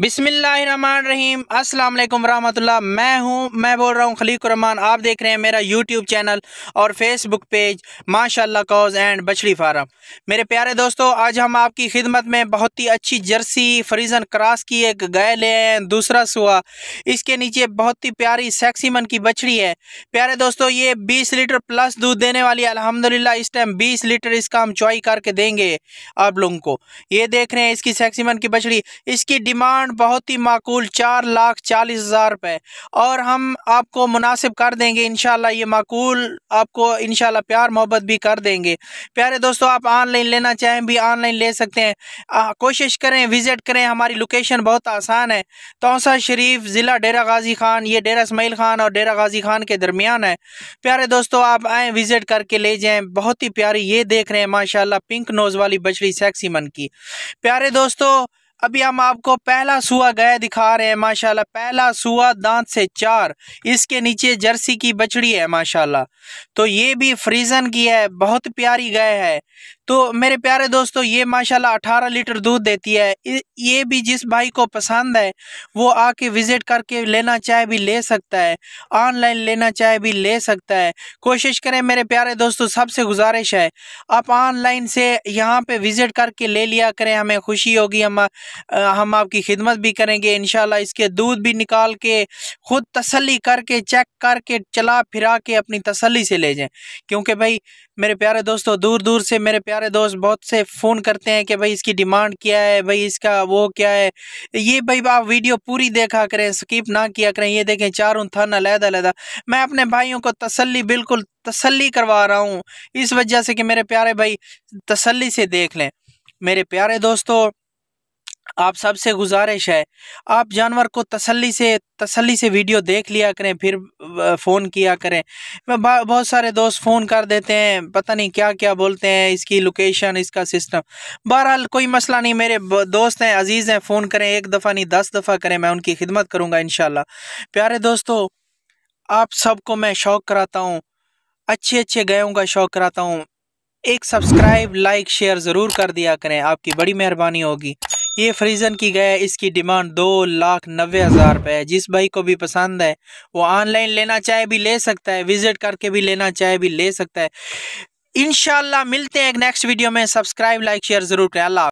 बिसमीम अल्लाम वरहमल्ला मैं हूं मैं बोल रहा हूं खलीक रहमान आप देख रहे हैं मेरा यूट्यूब चैनल और फेसबुक पेज माशाल्लाह कॉज एंड बछड़ी फार्म मेरे प्यारे दोस्तों आज हम आपकी खिदमत में बहुत ही अच्छी जर्सी फ्रीजन क्रॉस की एक गाय ले आए हैं दूसरा सुआ इसके नीचे बहुत ही प्यारी सेक्सीमन की बछड़ी है प्यारे दोस्तों ये बीस लीटर प्लस दूध देने वाली अलहमदिल्ला इस टाइम बीस लीटर इसका हम चॉई करके देंगे आप लोगों को ये देख रहे हैं इसकी सेक्सीमन की बछड़ी इसकी डिमांड अमाउंट बहुत ही माकूल चार लाख चालीस हज़ार रुपये और हम आपको मुनासिब कर देंगे इन ये माकूल आपको इन प्यार मोहब्बत भी कर देंगे प्यारे दोस्तों आप ऑनलाइन लेना चाहें भी ऑनलाइन ले सकते हैं कोशिश करें विज़िट करें हमारी लोकेशन बहुत आसान है तोसा शरीफ ज़िला डेरा गाजी खान ये डेरा इसमाइल खान और डेरा गाजी खान के दरमियान है प्यारे दोस्तों आप आएँ विज़िट करके ले जाएँ बहुत ही प्यारी ये देख रहे हैं माशाला पिंक नोज़ वाली बछड़ी सेक्सी मन की प्यारे दोस्तों अभी हम आपको पहला सुआ गया दिखा रहे हैं माशाल्लाह पहला सुआ दांत से चार इसके नीचे जर्सी की बछड़ी है माशाल्लाह तो ये भी फ्रीजन की है बहुत प्यारी गाय है तो मेरे प्यारे दोस्तों ये माशाल्लाह 18 लीटर दूध देती है ये भी जिस भाई को पसंद है वो आके विज़िट करके लेना चाहे भी ले सकता है ऑनलाइन लेना चाहे भी ले सकता है कोशिश करें मेरे प्यारे दोस्तों सबसे गुजारिश है आप ऑनलाइन से यहाँ पे विज़िट करके ले लिया करें हमें खुशी होगी हम हम आपकी खिदमत भी करेंगे इन इसके दूध भी निकाल के ख़ुद तसली करके चेक करके चला फिरा के अपनी तसली से ले जाएँ क्योंकि भाई मेरे प्यारे दोस्तों दूर दूर से मेरे प्यार प्यारे दोस्त बहुत से फ़ोन करते हैं कि भाई इसकी डिमांड क्या है भाई इसका वो क्या है ये भाई आप वीडियो पूरी देखा करें स्किप ना किया करें ये देखें चारों थन अलहदा अलहदा मैं अपने भाइयों को तसल्ली बिल्कुल तसल्ली करवा रहा हूँ इस वजह से कि मेरे प्यारे भाई तसल्ली से देख लें मेरे प्यारे दोस्तों आप सबसे गुजारिश है आप जानवर को तसल्ली से तसल्ली से वीडियो देख लिया करें फिर फ़ोन किया करें बहुत सारे दोस्त फ़ोन कर देते हैं पता नहीं क्या क्या बोलते हैं इसकी लोकेशन इसका सिस्टम बहरहाल कोई मसला नहीं मेरे दोस्त हैं अजीज़ हैं फ़ोन करें एक दफ़ा नहीं दस दफ़ा करें मैं उनकी खिदमत करूँगा इन प्यारे दोस्तों आप सबको मैं शौक़ कराता हूँ अच्छे अच्छे गायों का शौक़ कराता हूँ एक सब्सक्राइब लाइक शेयर ज़रूर कर दिया करें आपकी बड़ी मेहरबानी होगी ये फ्रीजन की गया इसकी डिमांड दो लाख नब्बे हज़ार रुपये है जिस भाई को भी पसंद है वो ऑनलाइन लेना चाहे भी ले सकता है विज़िट करके भी लेना चाहे भी ले सकता है इन मिलते हैं नेक्स्ट वीडियो में सब्सक्राइब लाइक शेयर ज़रूर करें अल्लाह